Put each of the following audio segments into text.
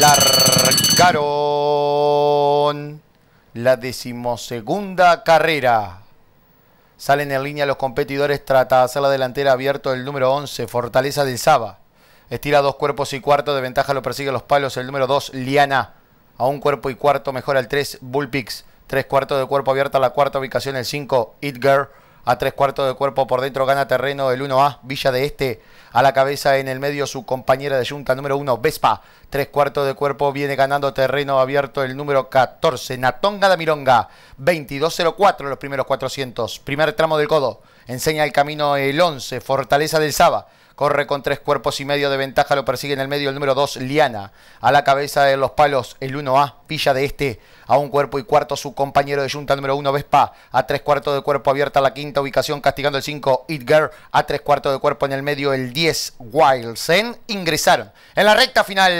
Largaron la decimosegunda carrera. Salen en línea los competidores, trata de hacer la delantera abierto el número 11, Fortaleza del Saba. Estira dos cuerpos y cuarto, de ventaja lo persigue los palos el número 2, Liana. A un cuerpo y cuarto mejora el 3, Bullpix. Tres cuartos de cuerpo abierta la cuarta ubicación, el 5, Edgar a tres cuartos de cuerpo por dentro gana terreno el 1A, Villa de Este a la cabeza en el medio su compañera de yunta número 1, Vespa, tres cuartos de cuerpo viene ganando terreno abierto el número 14, Natonga la Mironga, 22.04 los primeros 400, primer tramo del codo enseña el camino el 11, Fortaleza del Saba. Corre con tres cuerpos y medio de ventaja, lo persigue en el medio el número 2, Liana. A la cabeza de los palos, el 1A, Villa de Este. A un cuerpo y cuarto, su compañero de Junta número 1, Vespa. A tres cuartos de cuerpo abierta la quinta ubicación, castigando el 5, Itger. A tres cuartos de cuerpo en el medio, el 10, Wildsen. Ingresaron. En la recta final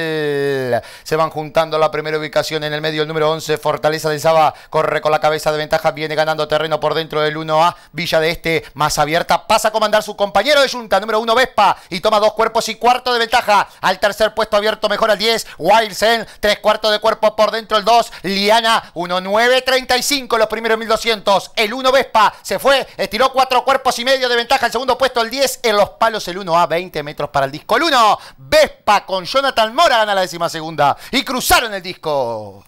se van juntando la primera ubicación en el medio, el número 11, Fortaleza del Saba. Corre con la cabeza de ventaja, viene ganando terreno por dentro del 1A, Villa de Este más abierta. Pasa a comandar su compañero de Junta, número uno Vespa, y toma dos cuerpos y cuarto de ventaja. Al tercer puesto abierto, mejor al 10, Wildsen, tres cuartos de cuerpo por dentro el 2, Liana, 1.9.35 los primeros 1200. El 1 Vespa se fue, estiró cuatro cuerpos y medio de ventaja. El segundo puesto, el 10, en los palos el 1 a 20 metros para el disco. El 1, Vespa con Jonathan Mora gana la décima segunda y cruzaron el disco.